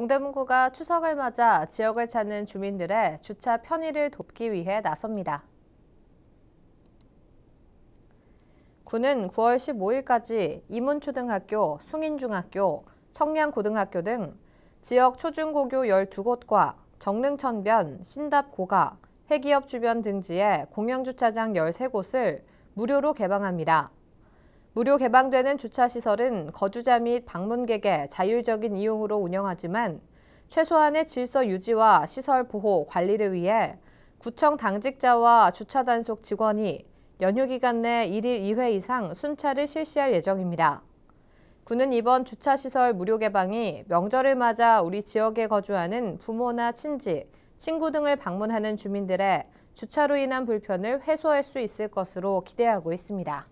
동대문구가 추석을 맞아 지역을 찾는 주민들의 주차 편의를 돕기 위해 나섭니다. 구는 9월 15일까지 이문초등학교, 숭인중학교, 청량고등학교 등 지역 초중고교 12곳과 정릉천변, 신답고가, 회기업 주변 등지에 공영주차장 13곳을 무료로 개방합니다. 무료 개방되는 주차시설은 거주자 및 방문객의 자율적인 이용으로 운영하지만 최소한의 질서 유지와 시설 보호, 관리를 위해 구청 당직자와 주차단속 직원이 연휴 기간 내 1일 2회 이상 순찰을 실시할 예정입니다. 군은 이번 주차시설 무료 개방이 명절을 맞아 우리 지역에 거주하는 부모나 친지, 친구 등을 방문하는 주민들의 주차로 인한 불편을 해소할 수 있을 것으로 기대하고 있습니다.